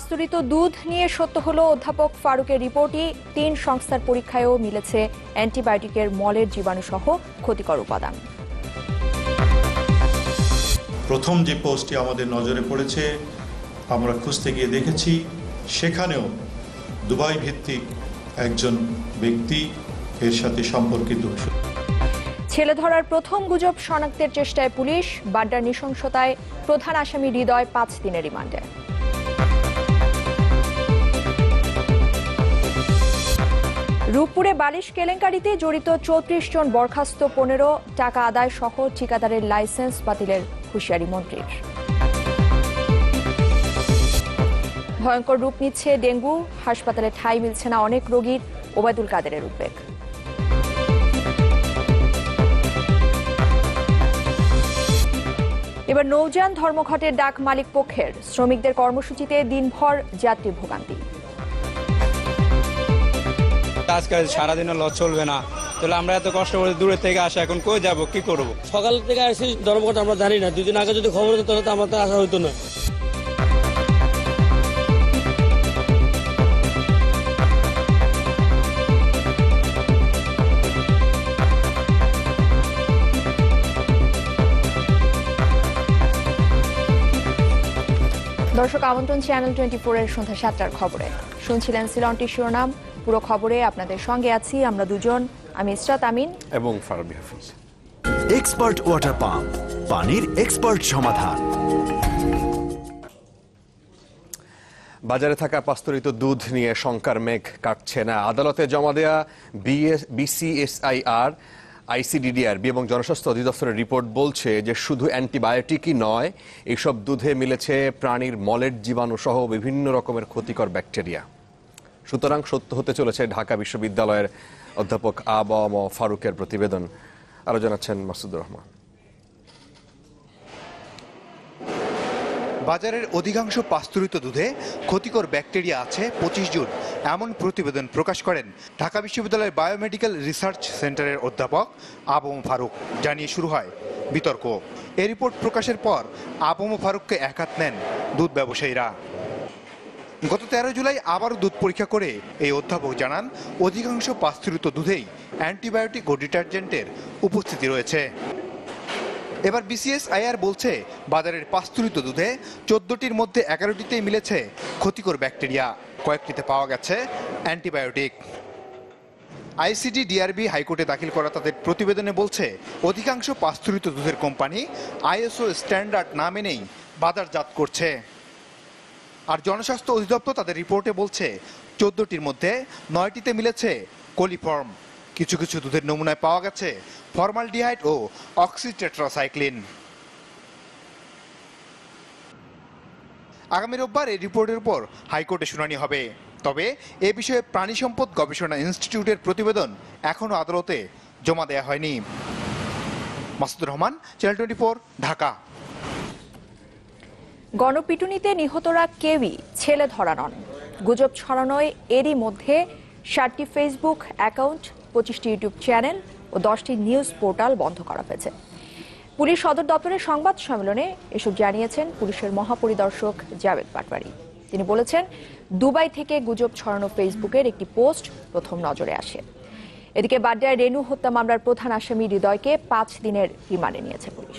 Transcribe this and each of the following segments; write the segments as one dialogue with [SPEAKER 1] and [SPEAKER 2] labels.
[SPEAKER 1] পাস্তুরিত দুধ নিয়ে সত্য হল অধ্যাপক ফারুকের রিপোর্টই তিন সংস্থার পরীক্ষায়ও মিলেছে অ্যান্টিবায়োটিকের মলের জীবাণু সহ ক্ষতিকর উপাদান
[SPEAKER 2] প্রথম যে পোস্টটি আমাদের নজরে পড়েছে আমরা খুঁজতে গিয়ে দেখেছি সেখানেও দুবাই ভিত্তিক একজন ব্যক্তি এর সাথে সম্পর্কিত
[SPEAKER 1] ছেলে ধরার প্রথম গুজব শনাক্তের চেষ্টায় পুলিশ বাড্ডার নৃশংসতায় প্রধান আসামি হৃদয় পাঁচ দিনের রিমান্ডে রূপপুরে বালিশ কেলেঙ্কারিতে জড়িত চৌত্রিশ জন বরখাস্ত পনেরো টাকা আদায় সহ ঠিকাদারের লাইসেন্স বাতিলের হুঁশিয়ারি মন্ত্রীর ভয়ঙ্কর রূপ নিচ্ছে ডেঙ্গু হাসপাতালে ঠাঁই মিলছে না অনেক রোগীর ওবায়দুল কাদেরের উদ্বেগ এবার নৌযান ধর্মঘটের ডাক মালিক পক্ষের শ্রমিকদের কর্মসূচিতে দিনভর যাত্রী ভোগান্তি
[SPEAKER 3] কাজ কাজ সারাদিনের লস চলবে না তাহলে আমরা এত কষ্ট করে দূরে থেকে আসা এখন কই যাব কি করব
[SPEAKER 4] সকাল থেকে আসি ধর্মঘট আমরা জানি না দুদিন আগে যদি খবর হতো তাহলে তো আমার তো আসা হতো না
[SPEAKER 1] দর্শক আমন্ত্রণ চ্যানেল টোয়েন্টি ফোর এর সন্ধ্যা সাতটার খবরে শুনছিলেন সিলনটির শিরোনাম পুরো খবরে আপনাদের সঙ্গে আছি আমরা দুজন আমি ইসরাত আমিন
[SPEAKER 5] এবং Farbi Hafiz expert water pump পানির এক্সপার্ট সমাধান বাজারে থাকা পাস্তরিত দুধ নিয়ে শঙ্কার মেঘ কাটছে না আদালতে জমা দেয়া বিসিএসআইআর আইসিডিডিআরবি এবং জনস্বাস্থ্য অধিদপ্তরের রিপোর্ট বলছে যে শুধু অ্যান্টিবায়োটিকই নয় এইসব দুধে মিলেছে প্রাণীর মলের জীবাণু সহ বিভিন্ন রকমের ক্ষতিকর ব্যাকটেরিয়া সুতরাং সত্য হতে চলেছে ঢাকা বিশ্ববিদ্যালয়ের অধ্যাপক আবম ফারুকের প্রতিবেদন আরো জানাচ্ছেন মাসুদুর রহমান
[SPEAKER 6] বাজারের অধিকাংশ পাস্তুরিত দুধে ক্ষতিকর ব্যাকটেরিয়া আছে পঁচিশ জুন এমন প্রতিবেদন প্রকাশ করেন ঢাকা বিশ্ববিদ্যালয়ের বায়োমেডিক্যাল রিসার্চ সেন্টারের অধ্যাপক আবম ফারুক জানিয়ে শুরু হয় বিতর্ক এ রিপোর্ট প্রকাশের পর আবম ফারুককে একাত নেন দুধ ব্যবসায়ীরা গত তেরো জুলাই আবারও দুধ পরীক্ষা করে এই অধ্যাপক জানান অধিকাংশ পাস্তুরিত দুধেই অ্যান্টিবায়োটিক ও ডিটারজেন্টের উপস্থিতি রয়েছে এবার বিসিএসআইআর বলছে বাজারের পাস্তুরিত দুধে চোদ্দটির মধ্যে এগারোটিতেই মিলেছে ক্ষতিকর ব্যাকটেরিয়া কয়েকটিতে পাওয়া গেছে অ্যান্টিবায়োটিক আইসিডি ডিআরবি হাইকোর্টে দাখিল করা তাদের প্রতিবেদনে বলছে অধিকাংশ পাস্তুরিত দুধের কোম্পানি আইএসও স্ট্যান্ডার্ড না মেনেই বাজারজাত করছে আর জনস্বাস্থ্য অধিদপ্তর তাদের রিপোর্টে বলছে চোদ্দটির মধ্যে নয়টিতে মিলেছে কোলিফর্ম কিছু কিছু দুধের নমুনায় পাওয়া গেছে ডিহাইড ও অক্সিটেট্রাসাইক্লিন আগামী রোববার এই রিপোর্টের উপর হাইকোর্টে শুনানি হবে তবে এ বিষয়ে প্রাণী সম্পদ গবেষণা ইনস্টিটিউটের প্রতিবেদন এখনও আদালতে
[SPEAKER 1] জমা দেয়া হয়নি মাসুদুর রহমান চ্যানেল টোয়েন্টি ঢাকা গণপিটুনিতে নিহতরা কেউই ছেলে ধরা নন গুজব ছড়ানোয় এরই মধ্যে ষাটটি ফেসবুক অ্যাকাউন্ট পঁচিশটি ইউটিউব চ্যানেল ও দশটি নিউজ পোর্টাল বন্ধ করা হয়েছে পুলিশ সদর দপ্তরের সংবাদ সম্মেলনে এসব জানিয়েছেন পুলিশের মহাপরিদর্শক জাভেদ পাটওয়ারি তিনি বলেছেন দুবাই থেকে গুজব ছড়ানো ফেসবুকের একটি পোস্ট প্রথম নজরে আসে এদিকে বাড্ডায় রেনু হত্যা মামলার প্রধান আসামি হৃদয়কে পাঁচ দিনের রিমান্ডে নিয়েছে পুলিশ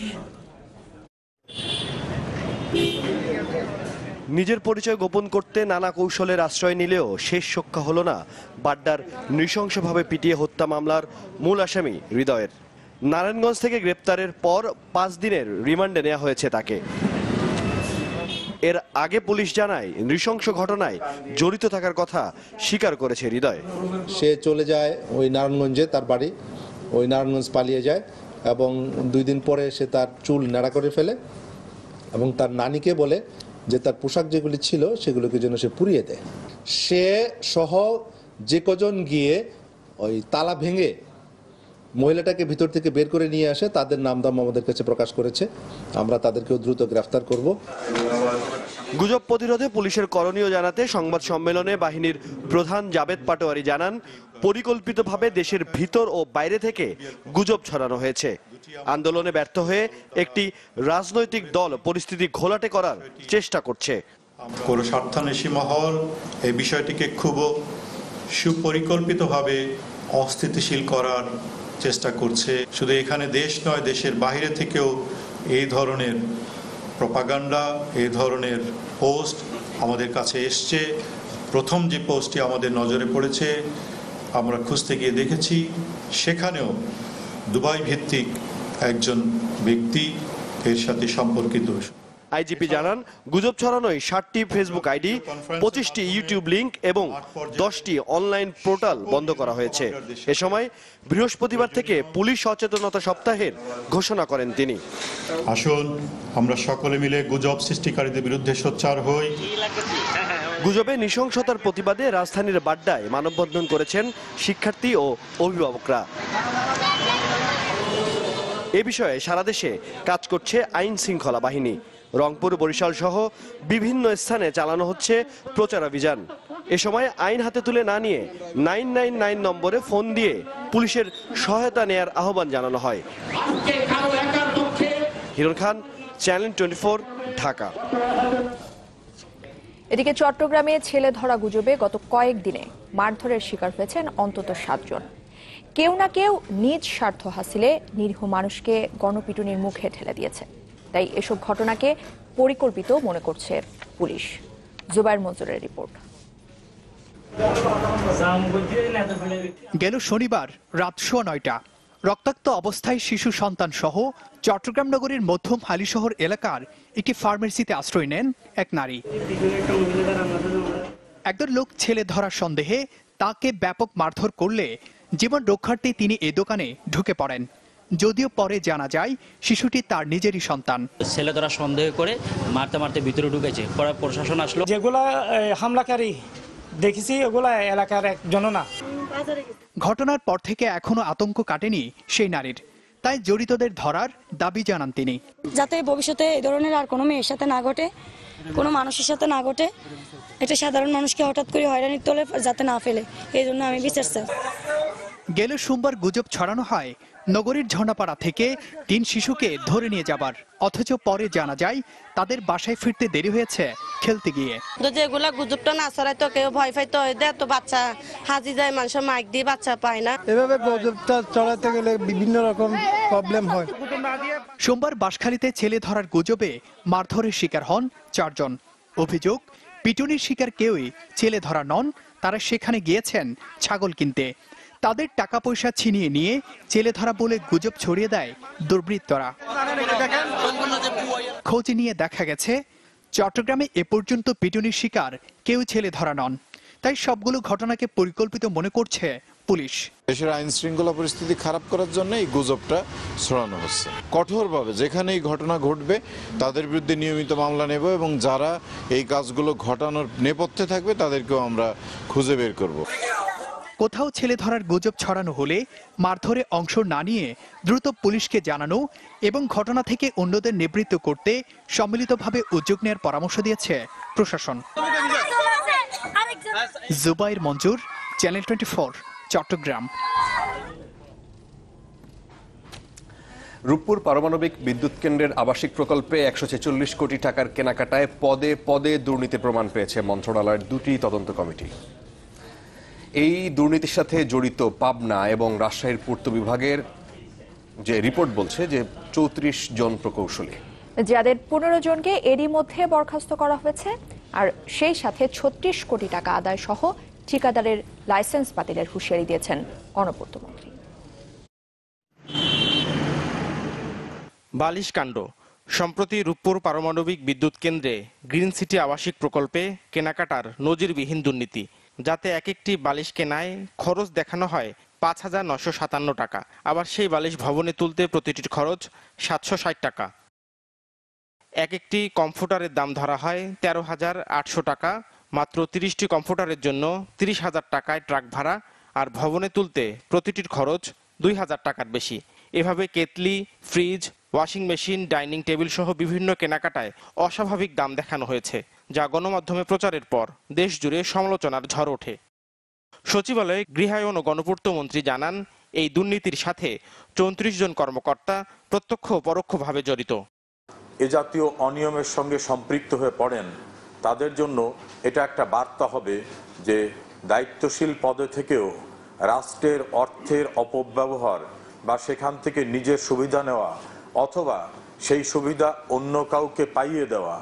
[SPEAKER 2] নিজের পরিচয় গোপন করতে নানা কৌশলের আশ্রয় নিলেও শেষ সক্ষা হল না বাড্ডার নৃশংসভাবে পিটিয়ে হত্যা মামলার মূল আসামি হৃদয়ের নারায়ণগঞ্জ থেকে গ্রেপ্তারের পর পাঁচ দিনের রিমান্ডে নেওয়া হয়েছে তাকে এর আগে পুলিশ জানায় নৃশংস ঘটনায় জড়িত থাকার কথা স্বীকার করেছে হৃদয় সে চলে যায় ওই নারায়ণগঞ্জে তার বাড়ি
[SPEAKER 6] ওই নারায়ণগঞ্জ পালিয়ে যায় এবং দুই দিন পরে সে তার চুল নাড়া করে ফেলে এবং তার নানিকে বলে যে তার পোশাক যেগুলি ছিল সেগুলোকে যেন সে পুড়িয়ে দেয় সে সহ যে কজন গিয়ে ওই তালা ভেঙে মহিলাটাকে ভিতর থেকে বের করে নিয়ে আসে তাদের নাম দাম আমাদের কাছে প্রকাশ করেছে আমরা তাদেরকেও দ্রুত গ্রেফতার করব
[SPEAKER 2] গুজব প্রতিরোধে পুলিশের করণীয় জানাতে সংবাদ সম্মেলনে বাহিনীর প্রধান জাবেদ পাটোয়ারি জানান পরিকল্পিতভাবে দেশের ভিতর ও বাইরে থেকে গুজব ছড়ানো হয়েছে আন্দোলনে ব্যর্থ হয়ে একটি রাজনৈতিক দল পরিস্থিতি ঘোলাটে করার চেষ্টা করছে কোনো স্বার্থান্বেষী মহল এই বিষয়টিকে খুব সুপরিকল্পিতভাবে অস্থিতিশীল করার চেষ্টা করছে শুধু এখানে দেশ নয় দেশের বাইরে থেকেও এই ধরনের প্রপাগান্ডা এই ধরনের পোস্ট আমাদের কাছে এসছে প্রথম যে পোস্টটি আমাদের নজরে পড়েছে আমরা খুঁজতে গিয়ে দেখেছি সেখানেও দুবাই ভিত্তিক একজন ব্যক্তি এর সাথে সম্পর্কিত আইজিপি জানান গুজব ছড়ানোয় ষাটটি ফেসবুক আইডি পঁচিশটি ইউটিউব লিঙ্ক এবং দশটি অনলাইন পোর্টাল বন্ধ করা হয়েছে এ সময় বৃহস্পতিবার থেকে পুলিশ সচেতনতা সপ্তাহের ঘোষণা করেন তিনি আসুন আমরা সকলে মিলে গুজব সৃষ্টিকারীদের বিরুদ্ধে সোচ্চার হই গুজবে নৃশংসতার প্রতিবাদে রাজধানীর বাড্ডায় মানববন্ধন করেছেন শিক্ষার্থী ও অভিভাবকরা এ বিষয়ে সারা দেশে কাজ করছে আইন শৃঙ্খলা বাহিনী রংপুর বরিশাল সহ বিভিন্ন স্থানে চালানো হচ্ছে প্রচারাভিযান এ সময় আইন হাতে তুলে না নিয়ে নাইন নাইন নাইন নম্বরে ফোন দিয়ে পুলিশের সহায়তা নেয়ার আহ্বান জানানো হয় হিরন খান চ্যানেল টোয়েন্টি ঢাকা
[SPEAKER 1] এদিকে চট্টগ্রামে ছেলে ধরা গুজবে গত কয়েকদিনে মারধরের শিকার হয়েছেন অন্তত সাতজন কেউ না কেউ নিজ স্বার্থ হাসিলে নিরীহ মানুষকে গণপিটুনির মুখে ঠেলে দিয়েছে তাই এসব ঘটনাকে পরিকল্পিত মনে করছে পুলিশ জুবাইর মঞ্জুরের রিপোর্ট
[SPEAKER 7] গেল শনিবার রাত সোয়া নয়টা রক্তাক্ত অবস্থায় শিশু সন্তান সহ চট্টগ্রাম নগরীর মধ্যম হালিশহর এলাকার একটি ফার্মেসিতে আশ্রয় নেন এক নারী একদল লোক ছেলে ধরার সন্দেহে তাকে ব্যাপক মারধর করলে জীবন রক্ষার্থে তিনি এ দোকানে ঢুকে পড়েন যদিও পরে জানা যায় শিশুটি তার নিজেরই সন্তান
[SPEAKER 8] ছেলে ধরা সন্দেহ করে মারতে মারতে ভিতরে ঢুকেছে পরে প্রশাসন আসলো যেগুলা হামলাকারী
[SPEAKER 4] দেখেছি ওগুলা
[SPEAKER 8] এলাকার
[SPEAKER 7] এক জননা ঘটনার পর থেকে এখনো আতঙ্ক কাটেনি সেই নারীর তাই জড়িতদের ধরার দাবি জানান তিনি
[SPEAKER 4] যাতে ভবিষ্যতে এই ধরনের আর কোনো মেয়ের সাথে না ঘটে কোনো মানুষের সাথে না ঘটে এটা সাধারণ মানুষকে হঠাৎ করে হয়রানির তোলে যাতে না ফেলে এই জন্য আমি বিচার চাই
[SPEAKER 7] গেল সোমবার গুজব ছড়ানো হয় নগরীর ঝর্ণাপাড়া থেকে তিন শিশুকে ধরে নিয়ে যাবার অথচ পরে জানা যায় তাদের বাসায় ফিরতে দেরি হয়েছে খেলতে গিয়ে
[SPEAKER 4] যদি এগুলা গুজবটা না ছড়ায় তো কেউ ভয় পাইতো তো বাচ্চা হাজি যায় মানুষ মাইক দিয়ে বাচ্চা পায় না এভাবে গুজবটা ছড়াতে গেলে
[SPEAKER 7] বিভিন্ন রকম প্রবলেম হয় সোমবার বাসখালিতে ছেলে ধরার গুজবে মারধরের শিকার হন চারজন অভিযোগ পিটুনির শিকার কেউই ছেলে ধরা নন তারা সেখানে গিয়েছেন ছাগল কিনতে তাদের টাকা পয়সা ছিনিয়ে নিয়ে ছেলে ধরা বলে গুজব ছড়িয়ে দেয় দুর্বৃত্তরা খোঁজ নিয়ে দেখা গেছে চট্টগ্রামে এ পর্যন্ত পিটুনির শিকার কেউ ছেলে ধরা নন তাই সবগুলো ঘটনাকে পরিকল্পিত মনে করছে
[SPEAKER 3] পুলিশ দেশের আইন শৃঙ্খলা পরিস্থিতি খারাপ করার জন্য এই গুজবটা ছড়ানো হচ্ছে কঠোরভাবে যেখানে এই ঘটনা ঘটবে তাদের বিরুদ্ধে নিয়মিত মামলা নেব এবং যারা এই কাজগুলো ঘটানোর নেপথ্যে থাকবে তাদেরকেও আমরা খুঁজে বের করব কোথাও ছেলে ধরার গুজব ছড়ানো হলে মারধরে অংশ
[SPEAKER 7] না নিয়ে দ্রুত পুলিশকে জানানো এবং ঘটনা থেকে অন্যদের নিবৃত্ত করতে সম্মিলিতভাবে উদ্যোগ নেওয়ার পরামর্শ দিয়েছে প্রশাসন জুবাইর মঞ্জুর চ্যানেল টোয়েন্টি চট্টগ্রাম
[SPEAKER 5] রূপপুর পারমাণবিক বিদ্যুৎ কেন্দ্রের আবাসিক প্রকল্পে একশো ছেচল্লিশ কোটি টাকার কেনাকাটায় পদে পদে দুর্নীতি প্রমাণ পেয়েছে মন্ত্রণালয়ের দুটি তদন্ত কমিটি এই দুর্নীতির সাথে জড়িত পাবনা এবং রাজশাহীর পূর্ত বিভাগের যে রিপোর্ট বলছে যে চৌত্রিশ জন প্রকৌশলী
[SPEAKER 1] যাদের পনেরো জনকে এরই মধ্যে বরখাস্ত করা হয়েছে আর সেই সাথে ছত্রিশ কোটি টাকা আদায় সহ ঠিকাদারের লাইসেন্স বাতিলের হুঁশিয়ারি দিয়েছেন গণপূর্তমন্ত্রী
[SPEAKER 8] বালিশ কাণ্ড সম্প্রতি রূপপুর পারমাণবিক বিদ্যুৎ কেন্দ্রে গ্রিন সিটি আবাসিক প্রকল্পে কেনাকাটার নজিরবিহীন দুর্নীতি যাতে এক একটি বালিশ কেনায় খরচ দেখানো হয় পাঁচ হাজার নশো সাতান্ন টাকা আবার সেই বালিশ ভবনে তুলতে প্রতিটির খরচ সাতশো ষাট টাকা এক একটি কম্পিউটারের দাম ধরা হয় তেরো হাজার আটশো টাকা মাত্র তিরিশটি কম্পিউটারের জন্য তিরিশ হাজার টাকায় ট্রাক ভাড়া আর ভবনে তুলতে প্রতিটির খরচ দুই হাজার টাকার বেশি এভাবে kettle fridge washing machine dining table সহ বিভিন্ন কেনাকাটায় অস্বাভাবিক দাম দেখানো হয়েছে যা গণমাধ্যমে প্রচারের পর দেশ জুড়ে সমালোচনার ঝড় ওঠে সচিবালয়ে গৃহায়ন ও মন্ত্রী জানান এই দুর্নীতির সাথে
[SPEAKER 3] চৌত্রিশ জন কর্মকর্তা প্রত্যক্ষ ও পরোক্ষভাবে জড়িত এ জাতীয় অনিয়মের সঙ্গে সম্পৃক্ত হয়ে পড়েন তাদের জন্য এটা একটা বার্তা হবে যে দায়িত্বশীল পদে থেকেও রাষ্ট্রের অর্থের অপব্যবহার বা সেখান থেকে নিজের সুবিধা নেওয়া অথবা সেই সুবিধা অন্য কাউকে পাইয়ে দেওয়া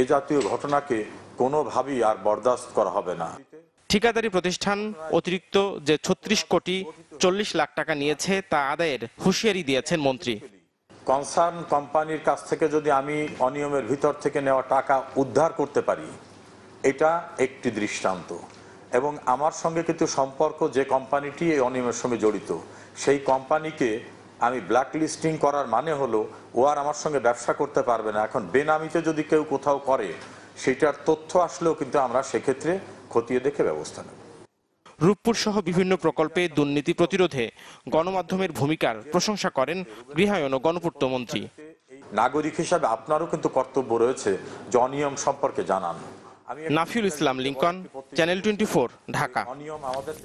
[SPEAKER 3] এ জাতীয় ঘটনাকে কোনোভাবেই আর বরদাস্ত করা হবে না
[SPEAKER 8] ঠিকাদারি প্রতিষ্ঠান অতিরিক্ত যে ছত্রিশ কোটি চল্লিশ লাখ টাকা নিয়েছে তা আদায়ের হুঁশিয়ারি দিয়েছেন মন্ত্রী
[SPEAKER 3] কনসার্ন কোম্পানির কাছ থেকে যদি আমি অনিয়মের ভিতর থেকে নেওয়া টাকা উদ্ধার করতে পারি এটা একটি দৃষ্টান্ত এবং আমার সঙ্গে কিন্তু সম্পর্ক যে কোম্পানিটি এই অনিয়মের সঙ্গে জড়িত সেই কোম্পানিকে আমি ব্ল্যাক লিস্টিং করার মানে হলো ও আর আমার সঙ্গে ব্যবসা করতে পারবে না এখন বেনামিতে যদি কেউ কোথাও করে সেটার তথ্য আসলেও কিন্তু আমরা সেক্ষেত্রে খতিয়ে দেখে ব্যবস্থা নেব
[SPEAKER 8] রূপপুর সহ বিভিন্ন প্রকল্পে দুর্নীতি প্রতিরোধে গণমাধ্যমের ভূমিকার
[SPEAKER 3] প্রশংসা করেন গৃহায়ন ও গণপূর্ত মন্ত্রী নাগরিক হিসাবে আপনারও কিন্তু কর্তব্য রয়েছে যে অনিয়ম সম্পর্কে জানান Nafiul Islam Lincoln Channel twenty Dhaka অনিয়ম আমাদের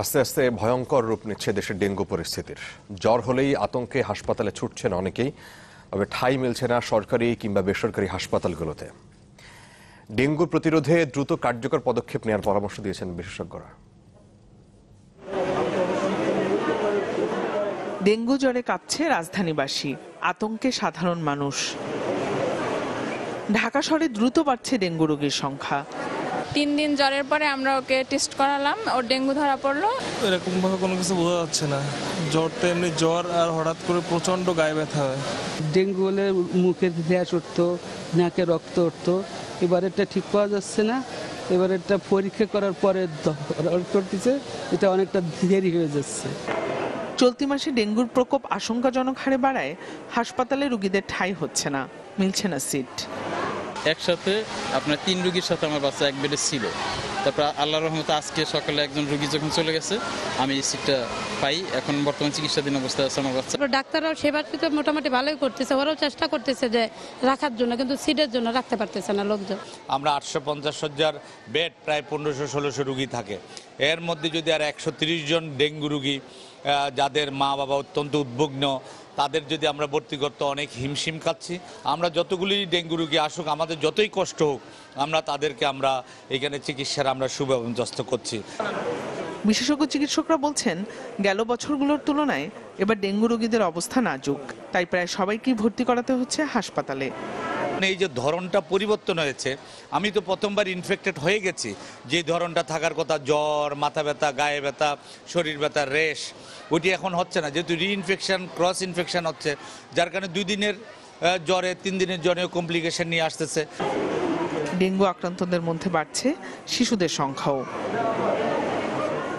[SPEAKER 5] আস্তে আস্তে ভয়ঙ্কর রূপ নিচ্ছে দেশের ডেঙ্গু পরিস্থিতির জ্বর হলেই আতঙ্কে হাসপাতালে ছুটছেন অনেকেই তবে ঠাঁই মিলছে না সরকারি কিংবা বেসরকারি হাসপাতালগুলোতে ডেঙ্গু প্রতিরোধে দ্রুত কার্যকর পদক্ষেপ নেওয়ার পরামর্শ দিয়েছেন বিশেষজ্ঞরা
[SPEAKER 9] ডেঙ্গু জ্বরে কাঁপছে রাজধানীবাসী আতঙ্কে সাধারণ মানুষ ঢাকা শহরে দ্রুত বাড়ছে ডেঙ্গু রোগীর সংখ্যা
[SPEAKER 4] তিন দিন জ্বরের পরে আমরা ওকে টেস্ট করালাম ওর ডেঙ্গু ধরা পড়লো
[SPEAKER 10] ভাবে কোনো কিছু বোঝা যাচ্ছে না জ্বর তো এমনি জ্বর আর হঠাৎ করে প্রচণ্ড গায়ে ব্যথা হয় ডেঙ্গু হলে মুখের গ্যাস
[SPEAKER 9] উঠতো নাকে রক্ত উঠতো এবার এটা ঠিক পাওয়া যাচ্ছে না এবার এটা পরীক্ষা করার পরে করতেছে এটা অনেকটা দেরি হয়ে যাচ্ছে চলতি মাসে ডেঙ্গুর প্রকোপ আশঙ্কাজনক হারে বাড়ায় হাসপাতালে রুগীদের ঠাঁই হচ্ছে না মিলছে
[SPEAKER 8] না সিট একসাথে আপনার তিন রুগীর সাথে আমার বাচ্চা এক বেডে ছিল তারপর আল্লাহ রহমতে আজকে সকালে একজন রুগী যখন চলে গেছে আমি সিটটা পাই এখন বর্তমান
[SPEAKER 3] চিকিৎসাধীন অবস্থায় আছে আমার বাচ্চা
[SPEAKER 4] ডাক্তাররাও সেবার তো মোটামুটি ভালোই করতেছে ওরাও চেষ্টা করতেছে যে রাখার জন্য কিন্তু সিটের জন্য রাখতে পারতেছে না লোকজন
[SPEAKER 3] আমরা আটশো পঞ্চাশ শয্যার বেড প্রায় পনেরোশো ষোলোশো রুগী থাকে এর মধ্যে যদি আর একশো জন ডেঙ্গু রুগী যাদের মা বাবা অত্যন্ত উদ্বগ্ন তাদের যদি আমরা ভর্তি করতে অনেক হিমশিম খাচ্ছি আমরা যতগুলি ডেঙ্গু রুগী আসুক আমাদের যতই কষ্ট হোক আমরা তাদেরকে আমরা এখানে চিকিৎসার আমরা সুব্যবস্থা করছি
[SPEAKER 9] বিশেষজ্ঞ চিকিৎসকরা বলছেন গেল বছরগুলোর তুলনায় এবার ডেঙ্গু রোগীদের অবস্থা নাজুক তাই প্রায় সবাইকেই ভর্তি করাতে হচ্ছে হাসপাতালে
[SPEAKER 3] এই যে ধরনটা পরিবর্তন হয়েছে আমি তো প্রথমবার ইনফেক্টেড হয়ে গেছি যে ধরনটা থাকার কথা জ্বর মাথা ব্যথা গায়ে ব্যথা শরীর ব্যথা রেশ ওইটি এখন হচ্ছে না যেহেতু রিইনফেকশান ক্রস ইনফেকশান হচ্ছে যার কারণে দুই দিনের জ্বরে তিন দিনের জ্বরেও কমপ্লিকেশন নিয়ে আসতেছে
[SPEAKER 9] ডেঙ্গু আক্রান্তদের মধ্যে বাড়ছে শিশুদের সংখ্যাও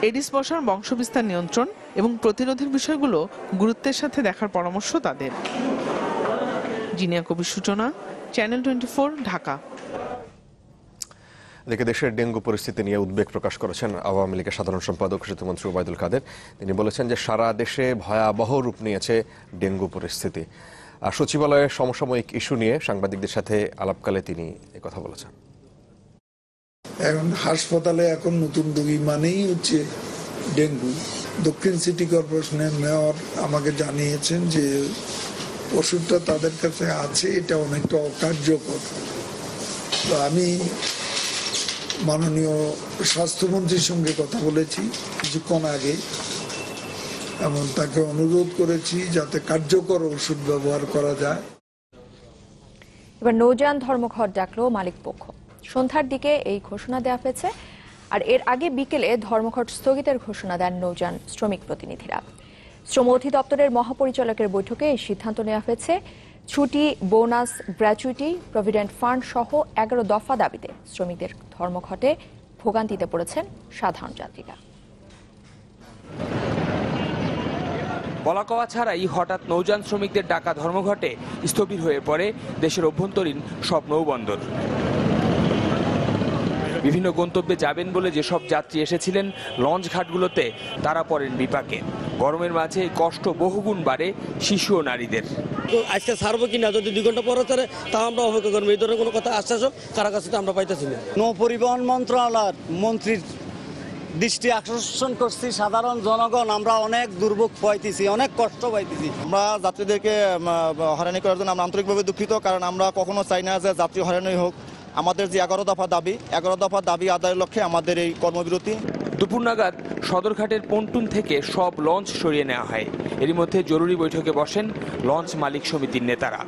[SPEAKER 9] এডিস মশার বংশবিস্তার নিয়ন্ত্রণ এবং প্রতিরোধের বিষয়গুলো গুরুত্বের সাথে দেখার পরামর্শ তাদের জিনিয়া কবির সূচনা চ্যানেল টোয়েন্টি ঢাকা
[SPEAKER 5] এদিকে দেশের ডেঙ্গু পরিস্থিতি নিয়ে উদ্বেগ প্রকাশ করেছেন আওয়ামী লীগের সাধারণ সম্পাদক সেতুমন্ত্রী ওবায়দুল কাদের তিনি বলেছেন যে সারা দেশে ভয়াবহ রূপ নিয়েছে ডেঙ্গু পরিস্থিতি আর সচিবালয়ের সমসাময়িক ইস্যু নিয়ে সাংবাদিকদের সাথে আলাপকালে তিনি কথা বলেছেন
[SPEAKER 11] এখন হাসপাতালে এখন নতুন রুগী মানেই হচ্ছে ডেঙ্গু দক্ষিণ সিটি কর্পোরেশনের মেয়র আমাকে জানিয়েছেন যে ওষুধটা তাদের কাছে আছে এটা অনেকটা অকার্যকর তো আমি মাননীয় স্বাস্থ্যমন্ত্রীর সঙ্গে কথা বলেছি কিছুক্ষণ আগে এবং তাকে অনুরোধ করেছি যাতে কার্যকর ওষুধ ব্যবহার করা যায়
[SPEAKER 1] এবার নৌযান ধর্মঘট ডাকল মালিক পক্ষ সন্ধ্যার দিকে এই ঘোষণা দেওয়া হয়েছে আর এর আগে বিকেলে ধর্মঘট স্থগিতের ঘোষণা দেন নৌযান শ্রমিক প্রতিনিধিরা শ্রম অধিদপ্তরের মহাপরিচালকের বৈঠকে এই সিদ্ধান্ত নেওয়া হয়েছে ছুটি বোনাস গ্র্যাচুইটি প্রভিডেন্ট ফান্ড সহ এগারো দফা দাবিতে শ্রমিকদের ধর্মঘটে ভোগান্তিতে পড়েছেন সাধারণ যাত্রীরা
[SPEAKER 10] বলাকওয়া ছাড়াই হঠাৎ নৌযান শ্রমিকদের ডাকা ধর্মঘটে স্থবির হয়ে পড়ে দেশের অভ্যন্তরীণ সব নৌবন্দর বিভিন্ন গন্তব্যে যাবেন বলে যেসব যাত্রী এসেছিলেন লঞ্চ ঘাটগুলোতে তারা পড়েন বিপাকে গরমের মাঝে কষ্ট বহুগুণ বাড়ে শিশু ও নারীদের
[SPEAKER 4] আজকে ছাড়বো কিনা যদি দুই ঘন্টা পরে তাহলে তা আমরা অপেক্ষা করবো এই ধরনের কোনো কথা হোক কারা কাছে আমরা পাইতেছি না
[SPEAKER 11] নৌ পরিবহন মন্ত্রণালয়ের মন্ত্রীর দৃষ্টি আকর্ষণ করছি সাধারণ জনগণ আমরা অনেক দুর্ভোগ পাইতেছি
[SPEAKER 2] অনেক কষ্ট পাইতেছি আমরা যাত্রীদেরকে হয়রানি করার জন্য আমরা আন্তরিকভাবে দুঃখিত কারণ আমরা কখনো চাই না যে যাত্রী হয়রানি হোক আমাদের যে এগারো দফা দাবি এগারো দফা দাবি আদায়ের লক্ষ্যে আমাদের
[SPEAKER 10] এই কর্মবিরতি দুপুর নাগাদ সদরঘাটের পন্টুন থেকে সব লঞ্চ সরিয়ে নেওয়া হয় এর মধ্যে জরুরি বৈঠকে বসেন লঞ্চ মালিক সমিতির নেতারা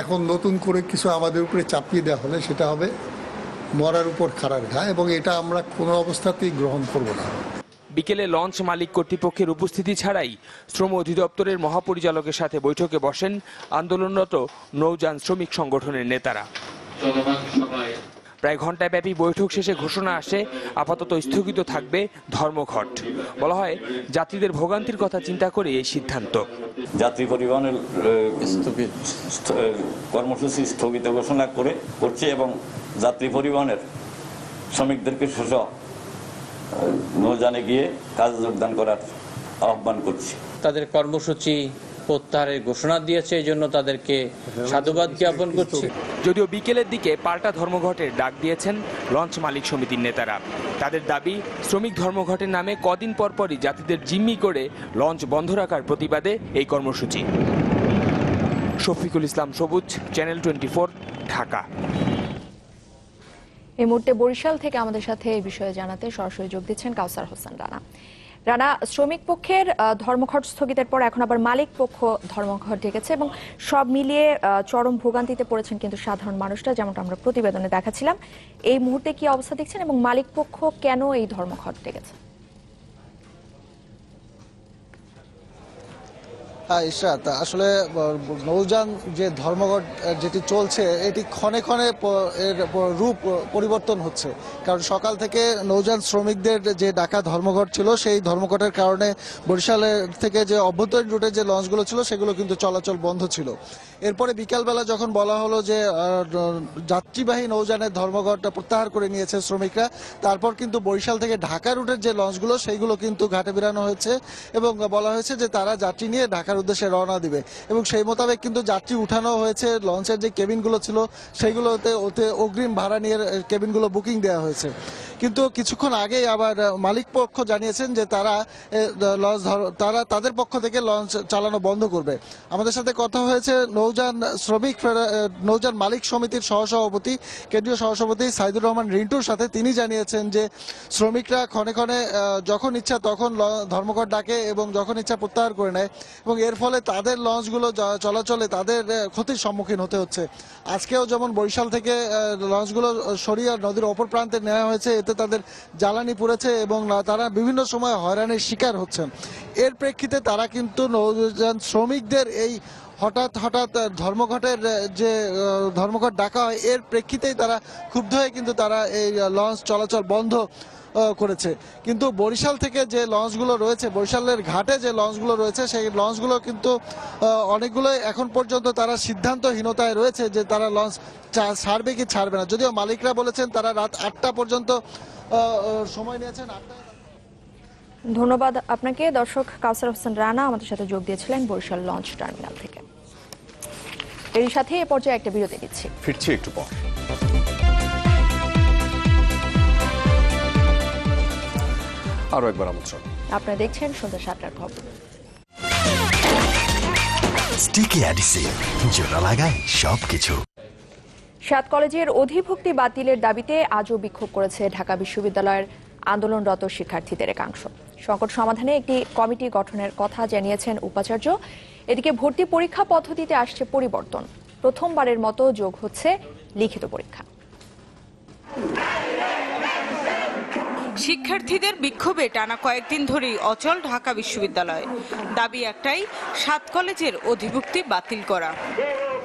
[SPEAKER 11] এখন নতুন করে কিছু আমাদের উপরে চাপিয়ে দেওয়া হলে সেটা হবে মরার উপর খারাপ ঘা এবং এটা আমরা কোনো অবস্থাতেই গ্রহণ করব না
[SPEAKER 10] বিকেলে লঞ্চ মালিক কর্তৃপক্ষের উপস্থিতি ছাড়াই শ্রম অধিদপ্তরের মহাপরিচালকের সাথে বৈঠকে বসেন আন্দোলনরত নৌযান শ্রমিক সংগঠনের নেতারা প্রায় ঘন্টায় ব্যাপী বৈঠক শেষে ঘোষণা আসে আপাতত স্থগিত থাকবে ধর্মঘট বলা হয় যাত্রীদের ভোগান্তির কথা চিন্তা করে এই সিদ্ধান্ত
[SPEAKER 3] যাত্রী পরিবহনের কর্মসূচি স্থগিত ঘোষণা করে করছে এবং যাত্রী পরিবহনের শ্রমিকদেরকে শোষ নৌজানে গিয়ে কাজ যোগদান করার আহ্বান করছে তাদের
[SPEAKER 10] কর্মসূচি প্রত্যাহারের ঘোষণা দিয়েছে এই জন্য তাদেরকে সাধুবাদ জ্ঞাপন করছি যদিও বিকেলের দিকে পাল্টা ধর্মঘটের ডাক দিয়েছেন লঞ্চ মালিক সমিতির নেতারা তাদের দাবি শ্রমিক ধর্মঘটের নামে কদিন পরপরই জাতিদের জিম্মি করে লঞ্চ বন্ধ রাখার প্রতিবাদে এই কর্মসূচি শফিকুল ইসলাম সবুজ চ্যানেল টোয়েন্টি ঢাকা
[SPEAKER 1] এই মুহূর্তে বরিশাল থেকে আমাদের সাথে এই বিষয়ে জানাতে সরাসরি যোগ দিচ্ছেন কাউসার হোসেন রানা রানা শ্রমিক পক্ষের ধর্মঘট স্থগিতের পর এখন আবার মালিক পক্ষ ধর্মঘট ডেকেছে এবং সব মিলিয়ে চরম ভোগান্তিতে পড়েছেন কিন্তু সাধারণ মানুষরা যেমনটা আমরা প্রতিবেদনে দেখাচ্ছিলাম এই মুহূর্তে কি অবস্থা দেখছেন এবং মালিক পক্ষ কেন এই ধর্মঘট ডেকেছে
[SPEAKER 11] হ্যাঁ, ইশরাত আসলে নৌজান যে ধর্মঘট যেটি চলছে এটি ক্ষণে ক্ষণে এর রূপ পরিবর্তন হচ্ছে কারণ সকাল থেকে নৌজান শ্রমিকদের যে ডাকা ধর্মঘট ছিল সেই ধর্মঘটের কারণে বরিশালের থেকে যে অভ্যন্তরীণ রুটে যে লঞ্চগুলো ছিল সেগুলো কিন্তু চলাচল বন্ধ ছিল এরপরে বিকালবেলা যখন বলা হলো যে যাত্রীবাহী নৌজানের ধর্মঘটটা প্রত্যাহার করে নিয়েছে শ্রমিকরা তারপর কিন্তু বরিশাল থেকে ঢাকা রুটের যে লঞ্চগুলো সেইগুলো কিন্তু ঘাটে বেরানো হয়েছে এবং বলা হয়েছে যে তারা যাত্রী নিয়ে ঢাকা ঢাকার উদ্দেশ্যে রওনা দিবে এবং সেই মোতাবেক কিন্তু যাত্রী উঠানো হয়েছে লঞ্চের যে কেবিনগুলো ছিল সেইগুলোতে ওতে অগ্রিম ভাড়া নিয়ে কেবিনগুলো বুকিং দেওয়া হয়েছে কিন্তু কিছুক্ষণ আগেই আবার মালিক পক্ষ জানিয়েছেন যে তারা লঞ্চ তারা তাদের পক্ষ থেকে লঞ্চ চালানো বন্ধ করবে আমাদের সাথে কথা হয়েছে নৌযান শ্রমিক নৌযান মালিক সমিতির সহসভাপতি কেন্দ্রীয় সহসভাপতি সাইদুর রহমান রিন্টুর সাথে তিনি জানিয়েছেন যে শ্রমিকরা ক্ষণে ক্ষণে যখন ইচ্ছা তখন ধর্মঘট ডাকে এবং যখন ইচ্ছা প্রত্যাহার করে নেয় এবং এর ফলে তাদের লঞ্চগুলো চলাচলে তাদের ক্ষতির সম্মুখীন হতে হচ্ছে আজকেও যেমন বরিশাল থেকে লঞ্চগুলো সরিয়ে নদীর অপর প্রান্তে নেওয়া হয়েছে এতে তাদের জ্বালানি পুড়েছে এবং তারা বিভিন্ন সময় হয়রানির শিকার হচ্ছেন এর প্রেক্ষিতে তারা কিন্তু নৌযান শ্রমিকদের এই হঠাৎ হঠাৎ ধর্মঘটের যে ধর্মঘট ডাকা হয় এর প্রেক্ষিতেই তারা ক্ষুব্ধ হয়ে কিন্তু তারা এই লঞ্চ চলাচল বন্ধ করেছে কিন্তু বরিশাল থেকে যে লঞ্চগুলো রয়েছে বরিশালের ঘাটে যে লঞ্চগুলো রয়েছে সেই লঞ্চগুলো কিন্তু অনেকগুলোই এখন পর্যন্ত তারা সিদ্ধান্তহীনতায় রয়েছে যে তারা লঞ্চ ছাড়বে কি ছাড়বে না যদিও মালিকরা বলেছেন তারা রাত আটটা পর্যন্ত সময় নিয়েছেন আটটা
[SPEAKER 1] ধন্যবাদ আপনাকে দর্শক কাউসার হোসেন রানা আমাদের সাথে যোগ দিয়েছিলেন বরিশাল লঞ্চ টার্মিনাল থেকে এর সাথে এ পর্যায়ে একটা বিরতি দিচ্ছি
[SPEAKER 5] ফিরছি একটু পর আরো একবার আমন্ত্রণ
[SPEAKER 1] আপনারা দেখছেন সন্ধ্যা সাতটার খবর
[SPEAKER 5] স্টিকি অ্যাডিসিভ জোড়া লাগায় সব কিছু
[SPEAKER 1] সাত কলেজের অধিভুক্তি বাতিলের দাবিতে আজও বিক্ষোভ করেছে ঢাকা বিশ্ববিদ্যালয়ের আন্দোলনরত শিক্ষার্থীদের একাংশ সংকট সমাধানে একটি কমিটি গঠনের কথা জানিয়েছেন উপাচার্য এদিকে ভর্তি পরীক্ষা পদ্ধতিতে আসছে পরিবর্তন প্রথমবারের মতো যোগ হচ্ছে লিখিত পরীক্ষা
[SPEAKER 4] শিক্ষার্থীদের বিক্ষোভে টানা কয়েকদিন ধরেই অচল ঢাকা বিশ্ববিদ্যালয় দাবি একটাই সাত কলেজের অধিভুক্তি বাতিল করা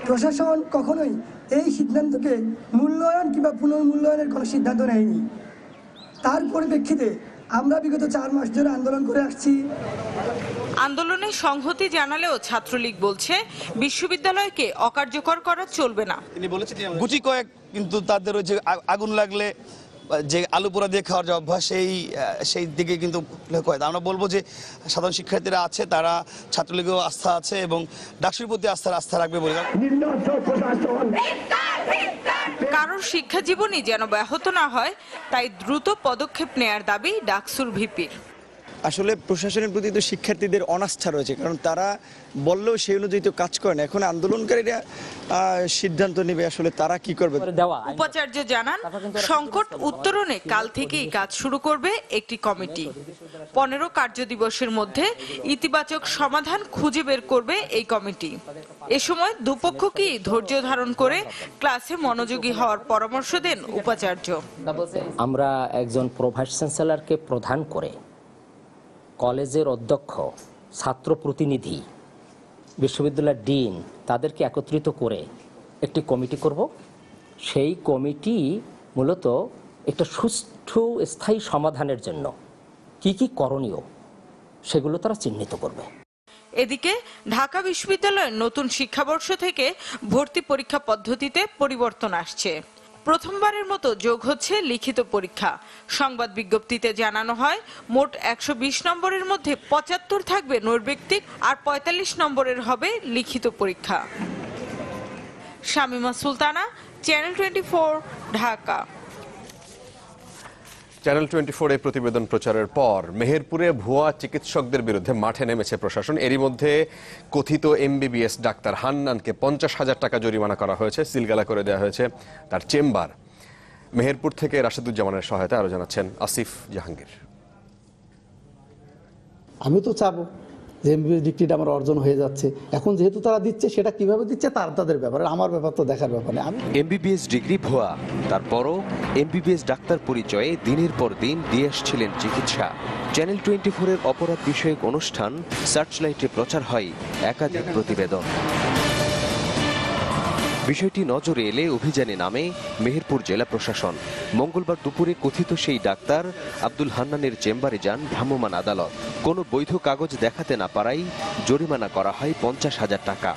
[SPEAKER 2] প্রশাসন কখনোই এই সিদ্ধান্তকে মূল্যায়ন কিংবা পুনর্মূল্যায়নের কোনো সিদ্ধান্ত নেয়নি তার পরিপ্রেক্ষিতে আমরা বিগত চার মাস ধরে আন্দোলন করে আসছি
[SPEAKER 4] আন্দোলনে সংহতি জানালেও ছাত্রলীগ বলছে বিশ্ববিদ্যালয়কে অকার্যকর করা চলবে না তিনি বলেছেন গুটি
[SPEAKER 2] কয়েক কিন্তু তাদের ওই যে আগুন লাগলে যে আলু পোড়া দিয়ে খাওয়ার যে অভ্যাস সেই সেই দিকে কিন্তু আমরা বলবো যে সাধারণ শিক্ষার্থীরা আছে তারা ছাত্রলীগেও আস্থা আছে এবং ডাকসুর প্রতি আস্থা আস্থা রাখবে বলে
[SPEAKER 4] কারোর শিক্ষা জীবনই যেন ব্যাহত না হয় তাই দ্রুত পদক্ষেপ নেয়ার দাবি ডাকসুর ভিপির
[SPEAKER 2] আসলে প্রশাসনের প্রতি তো শিক্ষার্থীদের অনাস্থা রয়েছে কারণ তারা বললেও সেই অনুযায়ী তো কাজ করে না এখন আন্দোলনকারীরা সিদ্ধান্ত নেবে আসলে তারা কি করবে
[SPEAKER 4] উপাচার্য জানান সংকট উত্তরণে কাল থেকেই কাজ শুরু করবে একটি কমিটি পনেরো কার্য দিবসের মধ্যে ইতিবাচক সমাধান খুঁজে বের করবে এই কমিটি এ সময় দুপক্ষ কি ধৈর্য ধারণ করে ক্লাসে মনোযোগী হওয়ার পরামর্শ দেন উপাচার্য
[SPEAKER 8] আমরা একজন প্রভাস চ্যান্সেলারকে প্রধান করে কলেজের অধ্যক্ষ ছাত্র প্রতিনিধি বিশ্ববিদ্যালয়ের ডিন তাদেরকে একত্রিত করে একটি কমিটি করব সেই কমিটি মূলত একটা সুষ্ঠু স্থায়ী সমাধানের জন্য কি কি করণীয় সেগুলো তারা চিহ্নিত করবে
[SPEAKER 4] এদিকে ঢাকা বিশ্ববিদ্যালয়ের নতুন শিক্ষাবর্ষ থেকে ভর্তি পরীক্ষা পদ্ধতিতে পরিবর্তন আসছে প্রথমবারের মতো যোগ হচ্ছে লিখিত পরীক্ষা সংবাদ বিজ্ঞপ্তিতে জানানো হয় মোট একশো নম্বরের মধ্যে পঁচাত্তর থাকবে নৈর্ব্যক্তিক আর ৪৫ নম্বরের হবে লিখিত পরীক্ষা Shamima Sultana Channel twenty Dhaka
[SPEAKER 5] Channel twenty four এ প্রতিবেদন প্রচারের পর মেহেরপুরে ভুয়া চিকিৎসকদের বিরুদ্ধে মাঠে নেমেছে প্রশাসন এরই মধ্যে কথিত এমবিবিএস ডাক্তার হান্নানকে পঞ্চাশ হাজার টাকা জরিমানা করা হয়েছে সিলগালা করে দেওয়া হয়েছে তার চেম্বার মেহেরপুর থেকে রাশেদুজ্জামানের সহায়তা আরও জানাচ্ছেন আসিফ জাহাঙ্গীর
[SPEAKER 11] আমি তো চাবো যে এমবিবিএস ডিগ্রিটা আমার অর্জন হয়ে যাচ্ছে এখন যেহেতু তারা দিচ্ছে সেটা কিভাবে দিচ্ছে তার তাদের ব্যাপার আমার ব্যাপার তো দেখার ব্যাপার না আমি
[SPEAKER 12] এমবিবিএস ডিগ্রি ভুয়া তারপরও এমবিবিএস ডাক্তার পরিচয়ে দিনের পর দিন দিয়ে আসছিলেন চিকিৎসা চ্যানেল টোয়েন্টি ফোরের অপরাধ বিষয়ক অনুষ্ঠান সার্চ লাইটে প্রচার হয় একাধিক প্রতিবেদন বিষয়টি নজরে এলে অভিযানে নামে মেহেরপুর জেলা প্রশাসন মঙ্গলবার দুপুরে কথিত সেই ডাক্তার আব্দুল হান্নানের চেম্বারে যান ভ্রাম্যমাণ আদালত কোনো বৈধ কাগজ দেখাতে না পারাই জরিমানা করা হয় পঞ্চাশ হাজার টাকা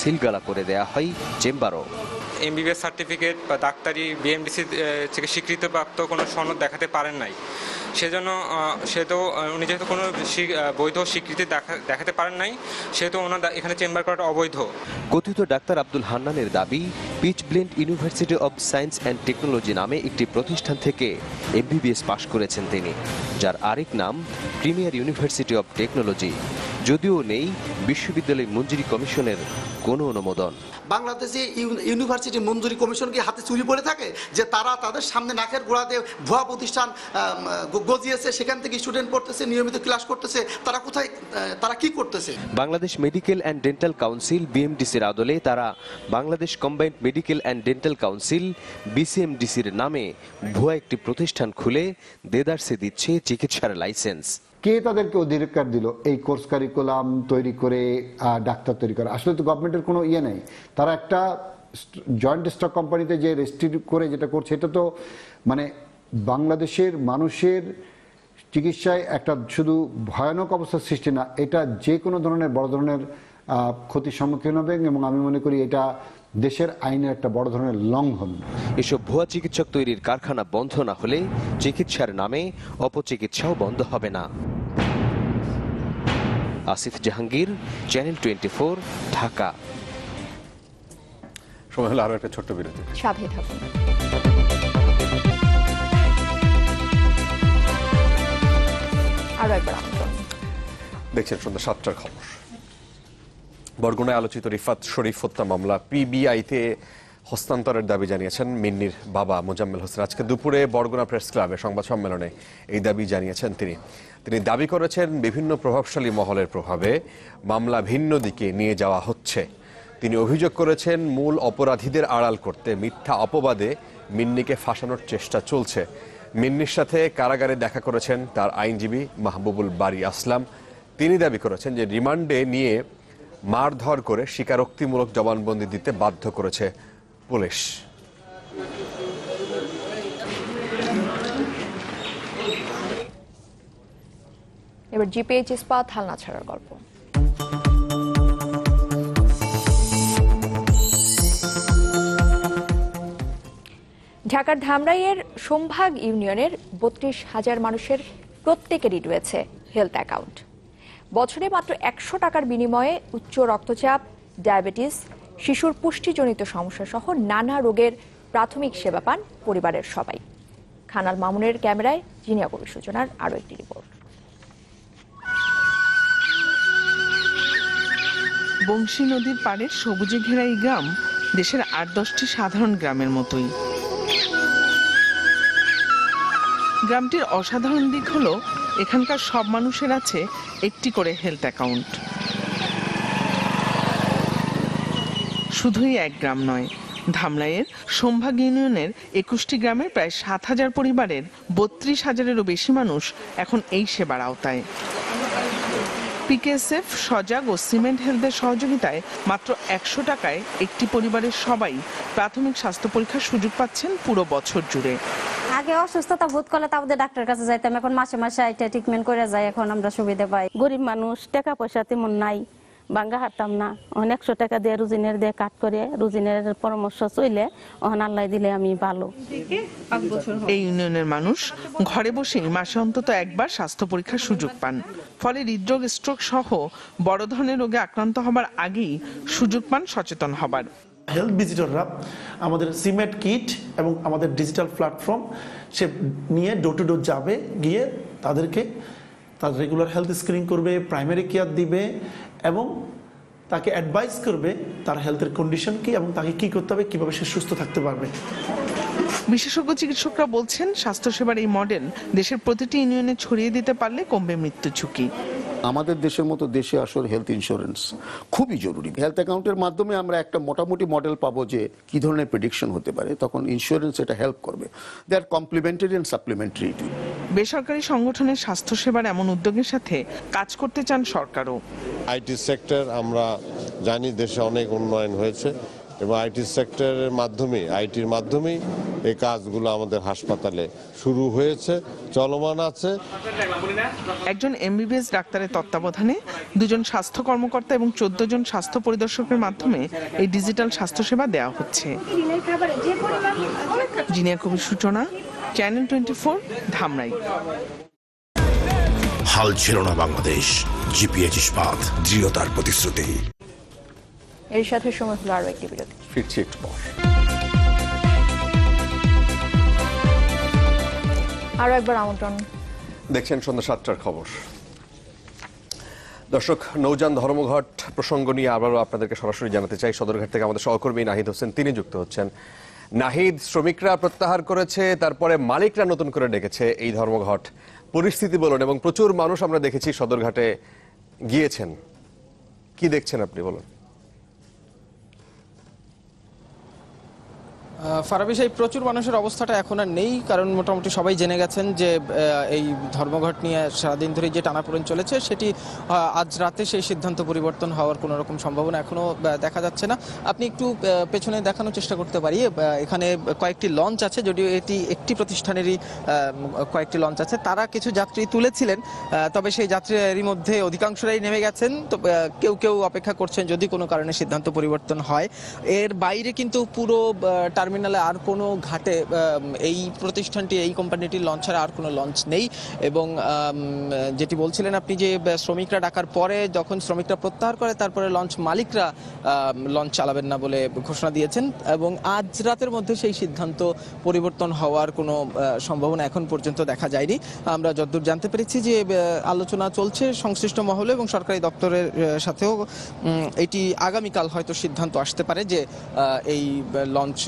[SPEAKER 12] সিলগালা করে দেয়া হয় চেম্বারও
[SPEAKER 10] এমবিবিএস
[SPEAKER 8] সার্টিফিকেট বা ডাক্তারি বিএমডিসি থেকে স্বীকৃতপ্রাপ্ত কোনো সনদ দেখাতে পারেন নাই সেজন্য সে তো উনি যেহেতু কোনো বৈধ স্বীকৃতি দেখা দেখাতে পারেন নাই সেহেতু ওনার এখানে চেম্বার করাটা অবৈধ
[SPEAKER 12] কথিত ডাক্তার আব্দুল হান্নানের দাবি Pitch Blend University of Science and Technology নামে একটি প্রতিষ্ঠান থেকে এমবিবিএস পাশ করেছেন তিনি যার আরেক নাম প্রিমিয়ার ইউনিভার্সিটি অব টেকনোলজি যদিও নেই বিশ্ববিদ্যালয় মঞ্জুরি কমিশনের কোনো অনুমোদন
[SPEAKER 11] বাংলাদেশে ইউনিভার্সিটি মঞ্জুরি কমিশনকে হাতে চুরি পড়ে থাকে যে তারা তাদের সামনে নাকের দিয়ে ভুয়া প্রতিষ্ঠান গজিয়েছে সেখান থেকে স্টুডেন্ট পড়তেছে নিয়মিত ক্লাস করতেছে তারা কোথায় তারা কি করতেছে
[SPEAKER 12] Bangladesh Medical and Dental Council বিএমডিসির আদলে তারা Bangladesh Combined Medical and Dental Council বিসিএমডিসির নামে ভুয়া একটি প্রতিষ্ঠান খুলে দেদারসে দিচ্ছে চিকিৎসার লাইসেন্স
[SPEAKER 11] কে তাদেরকে অধিকার দিল এই কোর্স কারিকুলাম তৈরি করে ডাক্তার তৈরি করা আসলে তো গভর্নমেন্টের কোনো ইয়ে নেই তারা একটা জয়েন্ট স্টক কোম্পানিতে যে রেজিস্ট্রি করে যেটা করছে এটা তো মানে বাংলাদেশের মানুষের চিকিৎসায় একটা শুধু ভয়ানক অবস্থার সৃষ্টি না এটা যে কোনো ধরনের বড় ধরনের ক্ষতির সম্মুখীন হবে এবং আমি মনে করি এটা দেশের আইনের একটা বড় ধরনের লঙ্ঘন
[SPEAKER 12] এসব ভুয়া চিকিৎসক তৈরির কারখানা বন্ধ না হলে চিকিৎসার নামে অপচিকিৎসাও বন্ধ হবে না Asif Jahangir Channel twenty four Dhaka সময় হলো আরো একটা ছোট্ট বিরতি
[SPEAKER 5] দেখছেন সন্ধ্যা সাতটার খবর বরগুনায় আলোচিত রিফাত শরীফ হত্যা মামলা পিবিআইতে হস্তান্তরের দাবি জানিয়েছেন মিন্নির বাবা মোজাম্মেল হোসেন আজকে দুপুরে বরগুনা প্রেস ক্লাবে সংবাদ সম্মেলনে এই দাবি জানিয়েছেন তিনি তিনি দাবি করেছেন বিভিন্ন প্রভাবশালী মহলের প্রভাবে মামলা ভিন্ন দিকে নিয়ে যাওয়া হচ্ছে তিনি অভিযোগ করেছেন মূল অপরাধীদের আড়াল করতে মিথ্যা অপবাদে মিন্নিকে ফাঁসানোর চেষ্টা চলছে মিন্নির সাথে কারাগারে দেখা করেছেন তার আইনজীবী মাহবুবুল বারি আসলাম তিনি দাবি করেছেন যে রিমান্ডে নিয়ে মারধর করে স্বীকারোক্তিমূলক জবানবন্দি দিতে বাধ্য করেছে পুলিশ
[SPEAKER 1] এবার জিপিএইচ ইস্পাত হালনা ছাড়ার গল্প ঢাকার ধামরাইয়ের সোমভাগ ইউনিয়নের বত্রিশ হাজার মানুষের প্রত্যেকেরই রয়েছে হেলথ অ্যাকাউন্ট বছরে মাত্র একশো টাকার বিনিময়ে উচ্চ রক্তচাপ ডায়াবেটিস শিশুর পুষ্টিজনিত সমস্যা সহ নানা রোগের প্রাথমিক সেবা পান পরিবারের সবাই খানাল মামুনের ক্যামেরায় জিনিয়া কবি সূচনার আরও একটি
[SPEAKER 10] রিপোর্ট
[SPEAKER 9] বংশী নদীর পাড়ের সবুজে ঘেরা এই গ্রাম দেশের আট দশটি সাধারণ গ্রামের মতোই গ্রামটির অসাধারণ দিক হলো এখানকার সব মানুষের আছে একটি করে হেলথ অ্যাকাউন্ট শুধুই এক গ্রাম নয় ধামলায়ের সোমভাগ ইউনিয়নের একুশটি গ্রামের প্রায় সাত হাজার পরিবারের বত্রিশ হাজারেরও বেশি মানুষ এখন এই সেবার আওতায় পিকেএসএফ সজাগ ও সিমেন্ট হেলথের সহযোগিতায় মাত্র একশো টাকায় একটি পরিবারের সবাই প্রাথমিক স্বাস্থ্য পরীক্ষার সুযোগ পাচ্ছেন পুরো বছর জুড়ে
[SPEAKER 4] আগে অসুস্থতা বোধ করলে তো আমাদের ডাক্তারের কাছে যাইতাম এখন মাসে মাসে আইটা ট্রিটমেন্ট করে যাই এখন আমরা সুবিধা পাই গরিব মানুষ টাকা পয়সা তেমন নাই বাঙ্গা হারতাম না অনেক শো টাকা দিয়ে রুজিনের দিয়ে কাট করে রুজিনের পরামর্শ চলে অহন আল্লাহ দিলে আমি ভালো
[SPEAKER 9] এই ইউনিয়নের মানুষ ঘরে বসে মাসে অন্তত একবার স্বাস্থ্য পরীক্ষার সুযোগ পান ফলে হৃদরোগ স্ট্রোক সহ বড় ধরনের রোগে
[SPEAKER 8] আক্রান্ত হবার আগেই সুযোগ পান সচেতন হবার হেলথ ভিজিটররা আমাদের
[SPEAKER 11] সিমেট কিট e এবং আমাদের ডিজিটাল প্ল্যাটফর্ম সে নিয়ে ডোর টু ডোর যাবে গিয়ে তাদেরকে তার রেগুলার হেলথ স্ক্রিনিং করবে প্রাইমারি কেয়ার দিবে এবং
[SPEAKER 9] তাকে অ্যাডভাইস করবে তার হেলথের কন্ডিশন কি এবং তাকে কি করতে হবে কিভাবে সে সুস্থ থাকতে পারবে বিশেষজ্ঞ চিকিৎসকরা বলছেন স্বাস্থ্যসেবার এই মডেল দেশের প্রতিটি
[SPEAKER 11] ইউনিয়নে ছড়িয়ে দিতে পারলে কমবে মৃত্যু ঝুঁকি আমাদের দেশের মতো দেশে আসলে হেলথ ইন্স্যুরেন্স খুবই জরুরি হেলথ অ্যাকাউন্টের মাধ্যমে আমরা একটা মোটামুটি মডেল পাবো যে কী ধরনের প্রেডিকশন হতে পারে তখন ইন্স্যুরেন্স এটা হেল্প করবে they are complementary and supplementary to বেসরকারি
[SPEAKER 9] সংগঠনের স্বাস্থ্যসেবার এমন উদ্যোগের সাথে কাজ করতে চান সরকারও আইটি সেক্টর
[SPEAKER 5] আমরা জানি দেশে অনেক উন্নয়ন হয়েছে এবং আইটি সেক্টরের মাধ্যমে আইটির মাধ্যমে এই কাজগুলো আমাদের হাসপাতালে শুরু হয়েছে চলমান
[SPEAKER 9] আছে একজন এমবিবিএস ডাক্তারের তত্ত্বাবধানে দুজন স্বাস্থ্য কর্মকর্তা এবং চোদ্দ জন স্বাস্থ্য পরিদর্শকের মাধ্যমে এই ডিজিটাল স্বাস্থ্যসেবা দেওয়া হচ্ছে জিনিয়া কবির সূচনা চ্যানেল টোয়েন্টি ফোর ধামরাই
[SPEAKER 3] হাল ছিল না বাংলাদেশ জিপিএচ ইস্পাত দৃঢ়তার প্রতিশ্রুতি
[SPEAKER 1] এর সাথে সময় হলো আরো একটি বিরতি
[SPEAKER 3] ফিরছি একটু পর
[SPEAKER 1] আরও একবার আমন্ত্রণ
[SPEAKER 5] দেখছেন সন্ধ্যা সাতটার খবর দর্শক নৌজান ধর্মঘট প্রসঙ্গ নিয়ে আবারও আপনাদেরকে সরাসরি জানাতে চাই সদরঘাট থেকে আমাদের সহকর্মী নাহিদ হোসেন তিনি যুক্ত হচ্ছেন নাহিদ শ্রমিকরা প্রত্যাহার করেছে তারপরে মালিকরা নতুন করে ডেকেছে এই ধর্মঘট পরিস্থিতি বলুন এবং প্রচুর মানুষ আমরা দেখেছি সদরঘাটে গিয়েছেন কি দেখছেন আপনি বলুন
[SPEAKER 13] ফারাবি সাহেব প্রচুর মানুষের অবস্থাটা এখন আর নেই কারণ মোটামুটি সবাই জেনে গেছেন যে এই ধর্মঘট নিয়ে সারাদিন ধরে যে টানাপোড়েন চলেছে সেটি আজ রাতে সেই সিদ্ধান্ত পরিবর্তন হওয়ার কোনো রকম সম্ভাবনা এখনও দেখা যাচ্ছে না আপনি একটু পেছনে দেখানোর চেষ্টা করতে পারি এখানে কয়েকটি লঞ্চ আছে যদিও এটি একটি প্রতিষ্ঠানেরই কয়েকটি লঞ্চ আছে তারা কিছু যাত্রী তুলেছিলেন তবে সেই যাত্রীর মধ্যে অধিকাংশরাই নেমে গেছেন তো কেউ কেউ অপেক্ষা করছেন যদি কোনো কারণে সিদ্ধান্ত পরিবর্তন হয় এর বাইরে কিন্তু পুরো টার্মিনালে আর কোনো ঘাটে এই প্রতিষ্ঠানটি এই কোম্পানিটির লঞ্চ ছাড়া আর কোনো লঞ্চ নেই এবং যেটি বলছিলেন আপনি যে শ্রমিকরা ডাকার পরে যখন শ্রমিকরা প্রত্যাহার করে তারপরে লঞ্চ মালিকরা লঞ্চ চালাবেন না বলে ঘোষণা দিয়েছেন এবং আজ রাতের মধ্যে সেই সিদ্ধান্ত পরিবর্তন হওয়ার কোনো সম্ভাবনা এখন পর্যন্ত দেখা যায়নি আমরা যতদূর জানতে পেরেছি যে আলোচনা চলছে সংশ্লিষ্ট মহলে এবং সরকারি দপ্তরের সাথেও এটি আগামীকাল হয়তো সিদ্ধান্ত আসতে পারে যে এই লঞ্চ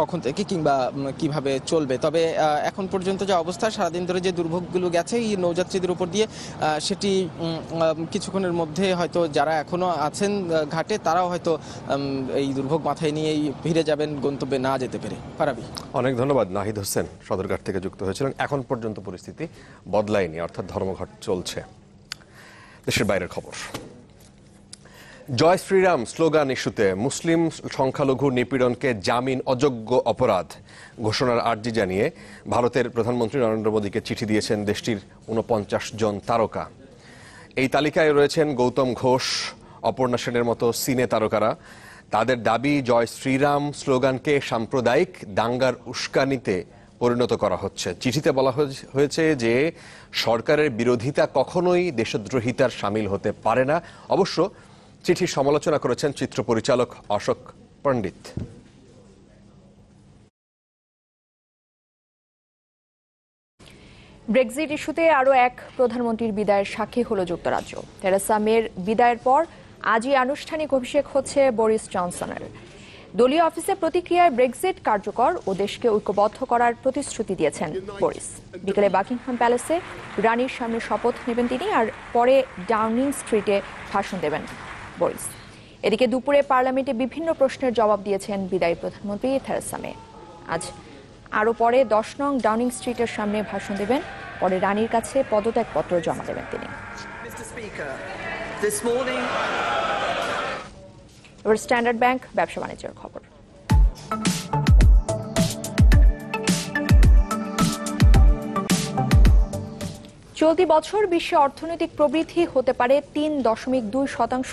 [SPEAKER 13] কখন থেকে কিংবা কিভাবে চলবে তবে এখন পর্যন্ত যে অবস্থা সারাদিন ধরে যে দুর্ভোগগুলো গেছে এই নৌযাত্রীদের উপর দিয়ে সেটি কিছুক্ষণের মধ্যে হয়তো যারা এখনও আছেন ঘাটে তারাও হয়তো এই দুর্ভোগ মাথায় নিয়েই ফিরে যাবেন গন্তব্যে না যেতে পেরে পারাবি
[SPEAKER 5] অনেক ধন্যবাদ নাহিদ হোসেন সদরঘাট থেকে যুক্ত হয়েছিলেন এখন পর্যন্ত পরিস্থিতি বদলায়নি অর্থাৎ ধর্মঘট চলছে দেশের বাইরের খবর জয় শ্রীরাম স্লোগান ইস্যুতে মুসলিম সংখ্যালঘু নিপীড়নকে জামিন অযোগ্য অপরাধ ঘোষণার আর্জি জানিয়ে ভারতের প্রধানমন্ত্রী নরেন্দ্র মোদীকে চিঠি দিয়েছেন দেশটির উনপঞ্চাশ জন তারকা এই তালিকায় রয়েছেন গৌতম ঘোষ অপর্ণা সেনের মতো সিনে তারকারা তাদের দাবি জয় শ্রীরাম স্লোগানকে সাম্প্রদায়িক দাঙ্গার উস্কানিতে পরিণত করা হচ্ছে চিঠিতে বলা হয়েছে যে সরকারের বিরোধিতা কখনোই দেশদ্রোহিতার সামিল হতে পারে না অবশ্য চিঠি সমালোচনা করেছেন চিত্র পরিচালক অশোক পণ্ডিত
[SPEAKER 1] ব্রেক্সিট ইস্যুতে আরও এক প্রধানমন্ত্রীর বিদায়ের সাক্ষী হল যুক্তরাজ্য টেরেসা মের বিদায়ের পর আজই আনুষ্ঠানিক অভিষেক হচ্ছে বরিস জনসনের দলীয় অফিসে প্রতিক্রিয়ায় ব্রেক্সিট কার্যকর ও দেশকে ঐক্যবদ্ধ করার প্রতিশ্রুতি দিয়েছেন বরিস বিকেলে বাকিংহাম প্যালেসে রানীর সামনে শপথ নেবেন তিনি আর পরে ডাউনিং স্ট্রিটে ভাষণ দেবেন বোরিস এদিকে দুপুরে পার্লামেন্টে বিভিন্ন প্রশ্নের জবাব দিয়েছেন বিদায়ী প্রধানমন্ত্রী থেরেসা মে আজ আরও পরে দশ নং ডাউনিং স্ট্রিটের সামনে ভাষণ দেবেন পরে রানীর কাছে পদত্যাগপত্র জমা দেবেন তিনি স্ট্যান্ডার্ড ব্যাংক ব্যবসা বাণিজ্যের খবর চলতি বছর বিশ্বে অর্থনৈতিক প্রবৃদ্ধি হতে পারে তিন দশমিক দুই শতাংশ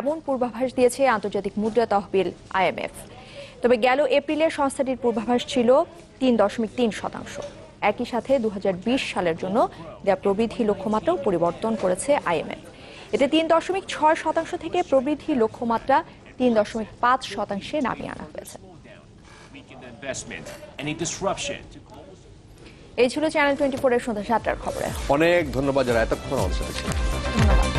[SPEAKER 1] এমন পূর্বাভাস দিয়েছে আন্তর্জাতিক মুদ্রা তহবিল আইএমএফ তবে গেল এপ্রিলে সংস্থাটির পূর্বাভাস ছিল তিন দশমিক তিন শতাংশ একই সাথে দু সালের জন্য দেয়া প্রবৃদ্ধি লক্ষ্যমাত্রাও পরিবর্তন করেছে আইএমএফ এতে তিন দশমিক ছয় শতাংশ থেকে প্রবৃদ্ধি লক্ষ্যমাত্রা তিন দশমিক পাঁচ শতাংশে নামিয়ে আনা হয়েছে এই ছিল চ্যানেল টোয়েন্টি ফোর এর সন্ধ্যা সাতটার খবরে
[SPEAKER 5] অনেক ধন্যবাদ যারা এতক্ষণ অংশ নিয়েছিলেন ধন্যবাদ